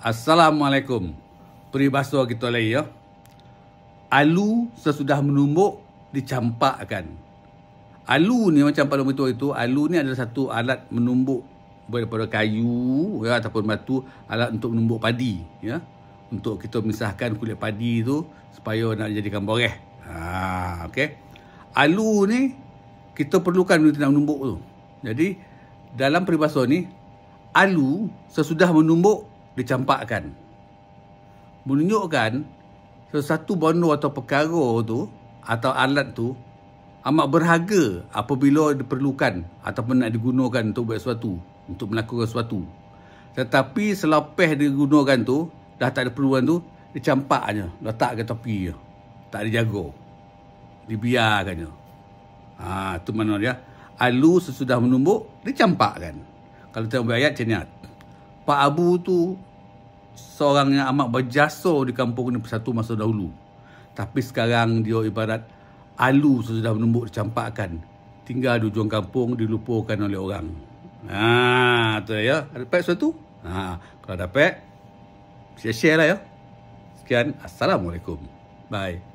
Assalamualaikum. Peribahasa kita lagi ya. Alu sesudah menumbuk dicampakkan. Alu ni macam pada betul itu, alu ni adalah satu alat menumbuk daripada kayu ya, ataupun batu alat untuk menumbuk padi ya. Untuk kita misahkan kulit padi tu supaya nak jadikan boreh. Ha, okey. Alu ni kita perlukan untuk nak menumbuk tu. Jadi dalam peribahasa ni alu sesudah menumbuk dicampakkan. Menunjukkan sesuatu benda atau perkara tu atau alat tu amat berharga apabila diperlukan ataupun nak digunakan untuk buat sesuatu, untuk melakukan sesuatu. Tetapi selepas digunakan tu, dah tak ada perluan tu, dicampak aja, letak ke tepi je. Tak dijaga. Dibiarkan je. Ha, tu mana dia? Alu sesudah menumbuk, dicampakkan. Kalau tengok ayat macam ni. Pak Abu tu seorang yang amat berjasa di kampung ini bersatu masa dahulu. Tapi sekarang dia ibarat alu sudah menumbuk dicampakkan. Tinggal di ujung kampung dilupakan oleh orang. Ha, tu ya. ada Dapat satu. Ha, kalau dapat, share-share lah ya. Sekian. Assalamualaikum. Bye.